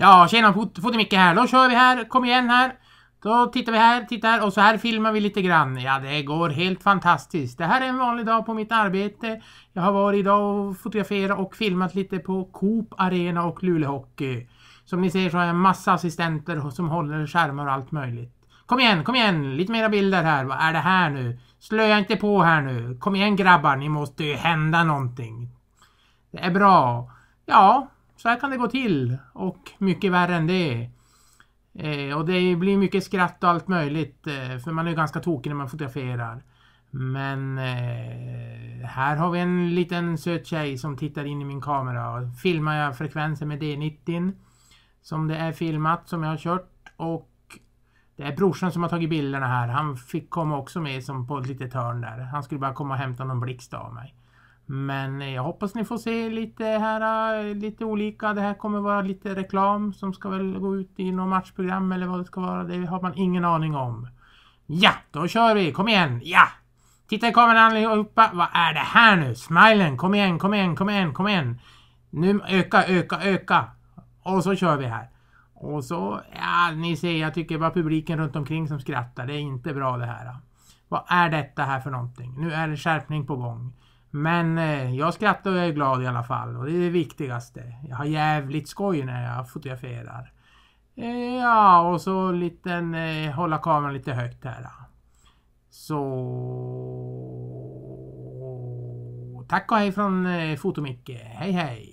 Ja, tjena fot Fotomicke här. Då kör vi här. Kom igen här. Då tittar vi här, tittar och så här filmar vi lite grann. Ja, det går helt fantastiskt. Det här är en vanlig dag på mitt arbete. Jag har varit idag och fotograferat och filmat lite på Coop Arena och Luleå Hockey. Som ni ser så har jag en massa assistenter som håller skärmar och allt möjligt. Kom igen, kom igen! Lite mera bilder här. Vad är det här nu? Slöja inte på här nu. Kom igen grabbar, ni måste ju hända någonting. Det är bra. Ja, så här kan det gå till och mycket värre än det. Eh, och det blir mycket skratt och allt möjligt eh, för man är ju ganska tokig när man fotograferar. Men eh, här har vi en liten söt tjej som tittar in i min kamera. Filmar jag frekvensen med D90 som det är filmat som jag har kört och det är brorsan som har tagit bilderna här. Han fick komma också med som på ett litet hörn där. Han skulle bara komma och hämta någon blixt av mig. Men eh, jag hoppas ni får se lite här, eh, lite olika. Det här kommer vara lite reklam som ska väl gå ut i något matchprogram eller vad det ska vara. Det har man ingen aning om. Ja, då kör vi! Kom igen! Ja! Titta i kameran allihopa! Vad är det här nu? Smilen! Kom igen, kom igen, kom igen, kom igen! Nu öka, öka, öka! Och så kör vi här. Och så, ja ni ser, jag tycker bara publiken runt omkring som skrattar. Det är inte bra det här. Vad är detta här för någonting? Nu är det skärpning på gång. Men eh, jag skrattar och jag är glad i alla fall och det är det viktigaste. Jag har jävligt skoj när jag fotograferar. Eh, ja, och så liten, eh, hålla kameran lite högt här. Då. Så... Tack och hej från eh, Fotomicke. Hej hej!